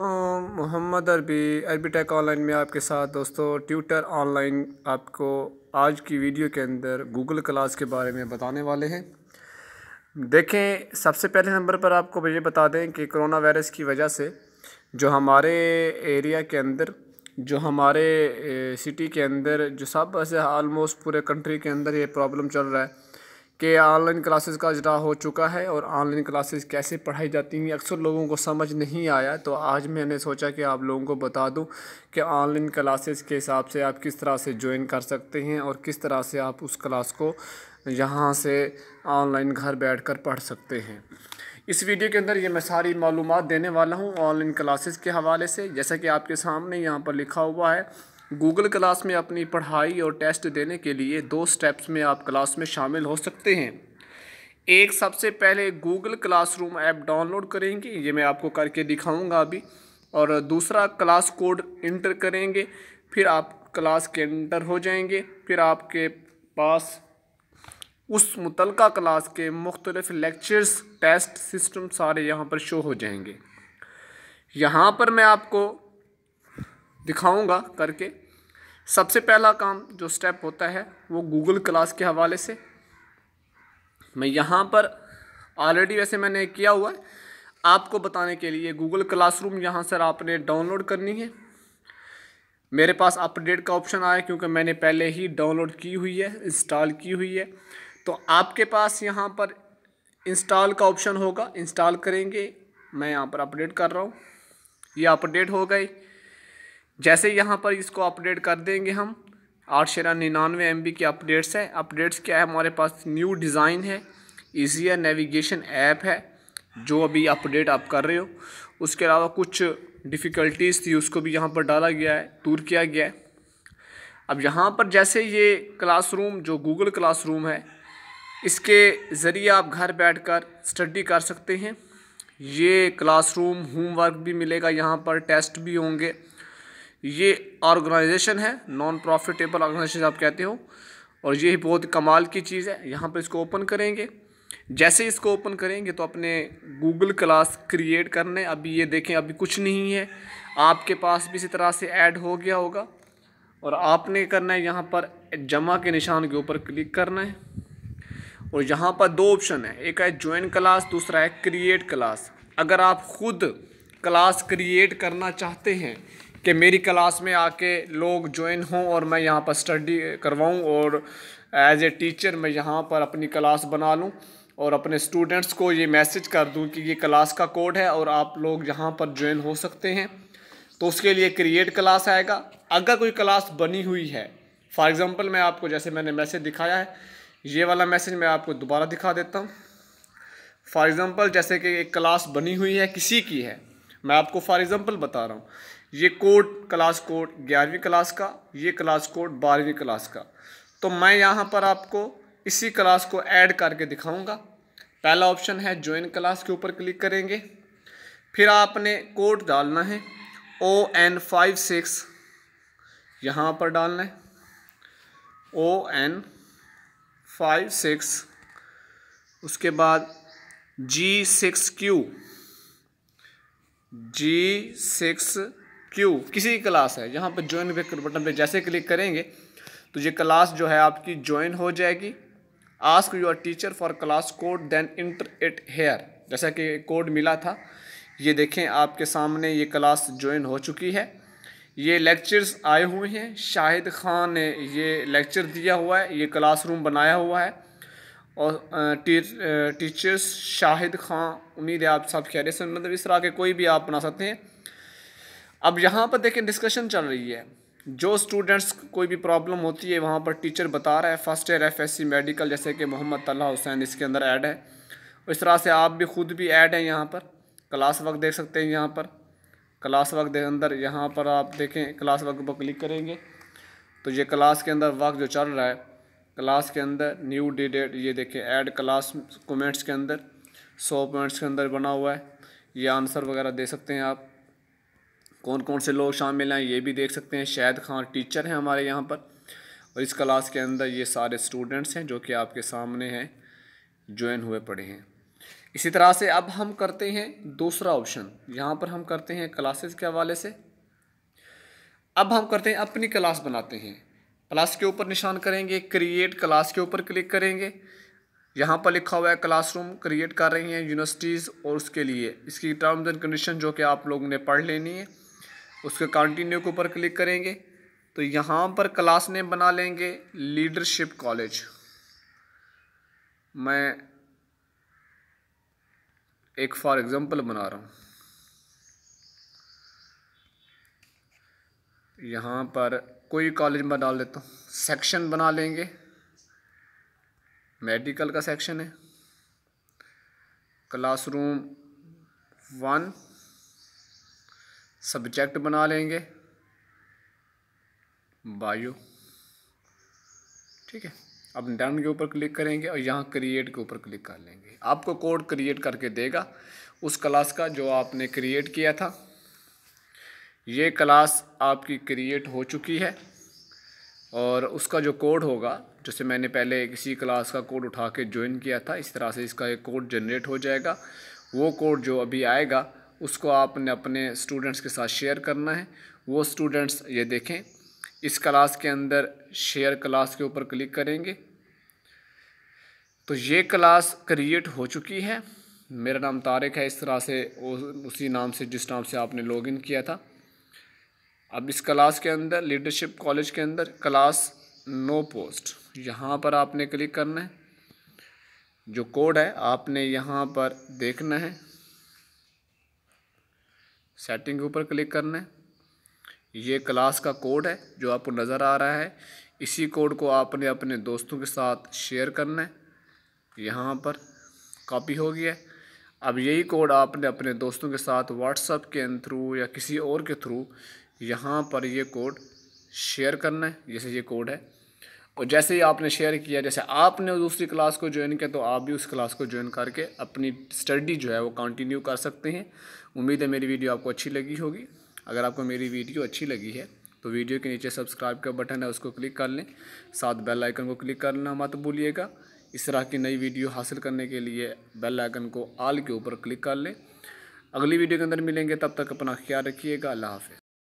मोहम्मद अरबी अरबी take online में आपके साथ दोस्तों ट्यूटर ऑनलाइन आपको आज की वीडियो के अंदर गूगल क्लास के बारे में बताने वाले हैं देखें सबसे पहले नंबर पर आपको ये बता दें कि कोरोना वायरस की वजह से जो हमारे एरिया के अंदर जो हमारे सिटी के अंदर जो सब ऐसे आलमोस्ट पूरे कंट्री के अंदर ये प्रॉब्लम चल रहा है कि ऑनलाइन क्लासेस का अजरा हो चुका है और ऑनलाइन क्लासेस कैसे पढ़ाई जाती हैं अक्सर लोगों को समझ नहीं आया तो आज मैंने सोचा कि आप लोगों को बता दूं कि ऑनलाइन क्लासेस के हिसाब से आप किस तरह से ज्वाइन कर सकते हैं और किस तरह से आप उस क्लास को यहाँ से ऑनलाइन घर बैठ कर पढ़ सकते हैं इस वीडियो के अंदर ये मैं सारी मालूम देने वाला हूँ ऑनलाइन क्लासेस के हवाले से जैसा कि आपके सामने यहाँ पर लिखा हुआ है गूगल क्लास में अपनी पढ़ाई और टेस्ट देने के लिए दो स्टेप्स में आप क्लास में शामिल हो सकते हैं एक सबसे पहले गूगल क्लासरूम ऐप डाउनलोड करेंगे ये मैं आपको करके दिखाऊंगा अभी और दूसरा क्लास कोड इंटर करेंगे फिर आप क्लास के इंटर हो जाएंगे फिर आपके पास उस मुतल क्लास के मुख्तलिफ लेक्चर्स टेस्ट सिस्टम सारे यहाँ पर शो हो जाएंगे यहाँ पर मैं आपको दिखाऊंगा करके सबसे पहला काम जो स्टेप होता है वो गूगल क्लास के हवाले से मैं यहाँ पर ऑलरेडी वैसे मैंने किया हुआ है आपको बताने के लिए गूगल क्लासरूम यहाँ सर आपने डाउनलोड करनी है मेरे पास अपडेट का ऑप्शन आया क्योंकि मैंने पहले ही डाउनलोड की हुई है इंस्टॉल की हुई है तो आपके पास यहाँ पर इंस्टॉल का ऑप्शन होगा इंस्टॉल करेंगे मैं यहाँ पर अपडेट कर रहा हूँ ये अपडेट हो गई जैसे यहाँ पर इसको अपडेट कर देंगे हम आठ शेरा निन्यानवे एम की अपडेट्स है अपडेट्स क्या है हमारे पास न्यू डिज़ाइन है ईजियर नेविगेशन ऐप है जो अभी अपडेट आप कर रहे हो उसके अलावा कुछ डिफ़िकल्टीज़ थी उसको भी यहाँ पर डाला गया है दूर किया गया है अब यहाँ पर जैसे ये क्लासरूम जो गूगल क्लासरूम है इसके ज़रिए आप घर बैठकर स्टडी कर सकते हैं ये क्लासरूम होमवर्क भी मिलेगा यहाँ पर टेस्ट भी होंगे ये ऑर्गेनाइजेशन है नॉन प्रॉफिटेबल ऑर्गेनाइजेशन आप कहते हो और ये बहुत कमाल की चीज़ है यहाँ पर इसको ओपन करेंगे जैसे इसको ओपन करेंगे तो अपने गूगल क्लास क्रिएट करने अभी ये देखें अभी कुछ नहीं है आपके पास भी इसी तरह से ऐड हो गया होगा और आपने करना है यहाँ पर जमा के निशान के ऊपर क्लिक करना है और यहाँ पर दो ऑप्शन है एक है ज्वाइन क्लास दूसरा है क्रिएट क्लास अगर आप खुद क्लास क्रिएट करना चाहते हैं कि मेरी क्लास में आके लोग ज्वाइन हों और मैं यहाँ पर स्टडी करवाऊँ और एज ए टीचर मैं यहाँ पर अपनी क्लास बना लूँ और अपने स्टूडेंट्स को ये मैसेज कर दूँ कि ये क्लास का कोड है और आप लोग यहाँ पर ज्वाइन हो सकते हैं तो उसके लिए क्रिएट क्लास आएगा अगर कोई क्लास बनी हुई है फॉर एग्ज़ाम्पल मैं आपको जैसे मैंने मैसेज दिखाया है ये वाला मैसेज मैं आपको दोबारा दिखा देता हूँ फॉर एग्ज़ाम्पल जैसे कि एक क्लास बनी हुई है किसी की है मैं आपको फॉर एग्ज़ाम्पल बता रहा हूँ ये कोड क्लास कोड ग्यारहवीं क्लास का ये क्लास कोड बारहवीं क्लास का तो मैं यहाँ पर आपको इसी क्लास को ऐड करके दिखाऊंगा पहला ऑप्शन है ज्वाइन क्लास के ऊपर क्लिक करेंगे फिर आपने कोड डालना है ओ एन फाइव सिक्स यहाँ पर डालना है ओ एन फाइव सिक्स उसके बाद G six Q G six Q किसी की क्लास है यहाँ पर ज्वाइन पे बटन पे जैसे क्लिक करेंगे तो ये क्लास जो है आपकी ज्वाइन हो जाएगी ask your teacher for class code then enter it here जैसा कि कोड मिला था ये देखें आपके सामने ये क्लास ज्वाइन हो चुकी है ये लेक्चर्स आए हुए हैं शाहिद खान ने ये लेक्चर दिया हुआ है ये क्लासरूम बनाया हुआ है और टी, टीचर्स शाहिद खान उम्मीद है आप सब खैरियत से मतलब इस तरह के कोई भी आप बना सकते हैं अब यहाँ पर देखें डिस्कशन चल रही है जो स्टूडेंट्स कोई भी प्रॉब्लम होती है वहाँ पर टीचर बता रहा है फर्स्ट ईयर एफएससी मेडिकल जैसे कि मोहम्मद तल्ला हुसैन इसके अंदर ऐड है इस तरह से आप भी खुद भी ऐड हैं यहाँ पर क्लास वर्क देख सकते हैं यहाँ पर क्लास वर्क के अंदर यहाँ पर आप देखें क्लास वर्क पर क्लिक करेंगे तो ये क्लास के अंदर वर्क जो चल रहा है क्लास के अंदर न्यू डी डेट ये देखें ऐड क्लास कमेंट्स के अंदर सौ पॉइंट्स के अंदर बना हुआ है ये आंसर वगैरह दे सकते हैं आप कौन कौन से लोग शामिल हैं ये भी देख सकते हैं शायद खान टीचर हैं हमारे यहाँ पर और इस क्लास के अंदर ये सारे स्टूडेंट्स हैं जो कि आपके सामने हैं ज्वाइन हुए पड़े हैं इसी तरह से अब हम करते हैं दूसरा ऑप्शन यहाँ पर हम करते हैं क्लासेस के हवाले से अब हम करते हैं अपनी क्लास बनाते हैं क्लास के ऊपर निशान करेंगे क्रिएट क्लास के ऊपर क्लिक करेंगे यहाँ पर लिखा हुआ है क्लासरूम क्रिएट कर रही हैं यूनिवर्सिटीज़ और उसके लिए इसकी टर्म्स एंड कंडीशन जो कि आप लोगों ने पढ़ लेनी है उसके कंटिन्यू के ऊपर क्लिक करेंगे तो यहाँ पर क्लास नेम बना लेंगे लीडरशिप कॉलेज मैं एक फॉर एग्ज़ाम्पल बना रहा हूँ यहाँ पर कोई कॉलेज में डाल देता हूँ सेक्शन बना लेंगे मेडिकल का सेक्शन है क्लासरूम वन सब्जेक्ट बना लेंगे बायो ठीक है अब डन के ऊपर क्लिक करेंगे और यहाँ क्रिएट के ऊपर क्लिक कर लेंगे आपको कोड क्रिएट करके देगा उस क्लास का जो आपने क्रिएट किया था ये क्लास आपकी क्रिएट हो चुकी है और उसका जो कोड होगा जैसे मैंने पहले किसी क्लास का कोड उठा के ज्वाइन किया था इस तरह से इसका एक कोड जनरेट हो जाएगा वो कोड जो अभी आएगा उसको आपने अपने स्टूडेंट्स के साथ शेयर करना है वो स्टूडेंट्स ये देखें इस क्लास के अंदर शेयर क्लास के ऊपर क्लिक करेंगे तो ये क्लास क्रिएट हो चुकी है मेरा नाम तारिक है इस तरह से उसी नाम से जिस नाम से आपने लॉगिन किया था अब इस क्लास के अंदर लीडरशिप कॉलेज के अंदर क्लास नो पोस्ट यहाँ पर आपने क्लिक करना है जो कोड है आपने यहाँ पर देखना है सेटिंग के ऊपर क्लिक करना है ये क्लास का कोड है जो आपको नज़र आ रहा है इसी कोड को आपने अपने दोस्तों के साथ शेयर करना है यहाँ पर कॉपी हो गया अब यही कोड आपने अपने दोस्तों के साथ व्हाट्सअप के थ्रू या किसी और के थ्रू यहाँ पर ये कोड शेयर करना है जैसे ये कोड है और जैसे ही आपने शेयर किया जैसे आपने दूसरी क्लास को ज्वाइन किया तो आप भी उस क्लास को ज्वाइन करके अपनी स्टडी जो है वो कंटिन्यू कर सकते हैं उम्मीद है मेरी वीडियो आपको अच्छी लगी होगी अगर आपको मेरी वीडियो अच्छी लगी है तो वीडियो के नीचे सब्सक्राइब का बटन है उसको क्लिक कर लें साथ बेल आइकन को क्लिक करना मत भूलिएगा इस तरह की नई वीडियो हासिल करने के लिए बेल आइकन को आल के ऊपर क्लिक कर लें अगली वीडियो के अंदर मिलेंगे तब तक अपना ख्याल रखिएगा अल्लाह हाफि